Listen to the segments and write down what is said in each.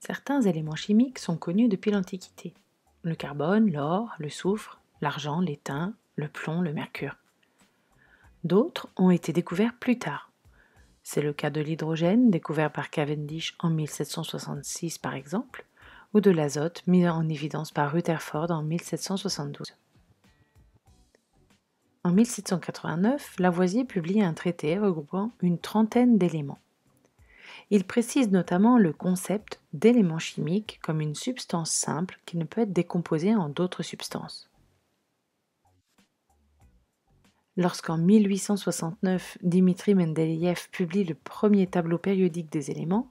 Certains éléments chimiques sont connus depuis l'Antiquité. Le carbone, l'or, le soufre, l'argent, l'étain, le plomb, le mercure. D'autres ont été découverts plus tard. C'est le cas de l'hydrogène, découvert par Cavendish en 1766 par exemple, ou de l'azote mis en évidence par Rutherford en 1772. En 1789, Lavoisier publie un traité regroupant une trentaine d'éléments. Il précise notamment le concept d'élément chimique comme une substance simple qui ne peut être décomposée en d'autres substances. Lorsqu'en 1869 Dimitri Mendeleïev publie le premier tableau périodique des éléments,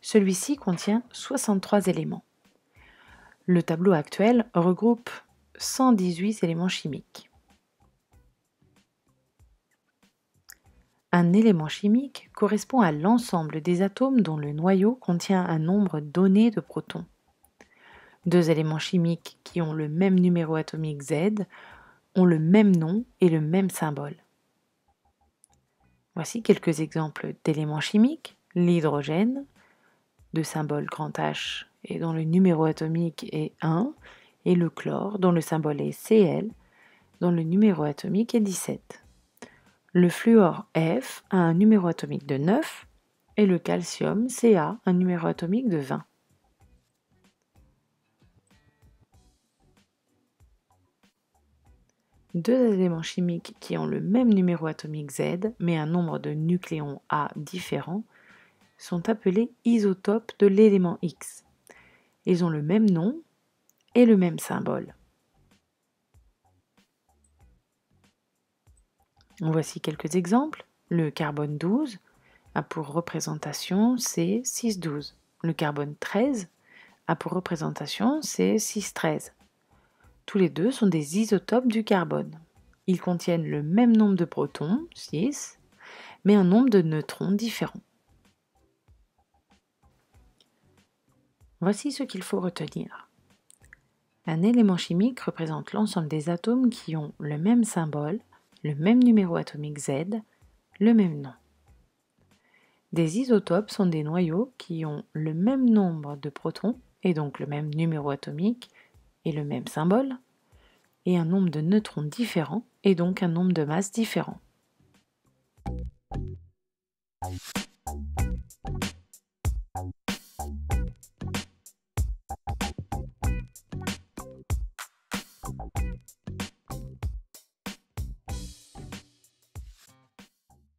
celui-ci contient 63 éléments. Le tableau actuel regroupe 118 éléments chimiques. Un élément chimique correspond à l'ensemble des atomes dont le noyau contient un nombre donné de protons. Deux éléments chimiques qui ont le même numéro atomique Z ont le même nom et le même symbole. Voici quelques exemples d'éléments chimiques. L'hydrogène, de symbole H et dont le numéro atomique est 1, et le chlore, dont le symbole est Cl, dont le numéro atomique est 17. Le fluor F a un numéro atomique de 9 et le calcium Ca un numéro atomique de 20. Deux éléments chimiques qui ont le même numéro atomique Z, mais un nombre de nucléons A différents, sont appelés isotopes de l'élément X. Ils ont le même nom et le même symbole. Voici quelques exemples. Le carbone 12 a pour représentation c 6,12. Le carbone 13 a pour représentation c 6,13. Tous les deux sont des isotopes du carbone. Ils contiennent le même nombre de protons, 6, mais un nombre de neutrons différent. Voici ce qu'il faut retenir. Un élément chimique représente l'ensemble des atomes qui ont le même symbole, le même numéro atomique Z, le même nom. Des isotopes sont des noyaux qui ont le même nombre de protons, et donc le même numéro atomique, et le même symbole, et un nombre de neutrons différents, et donc un nombre de masses différents.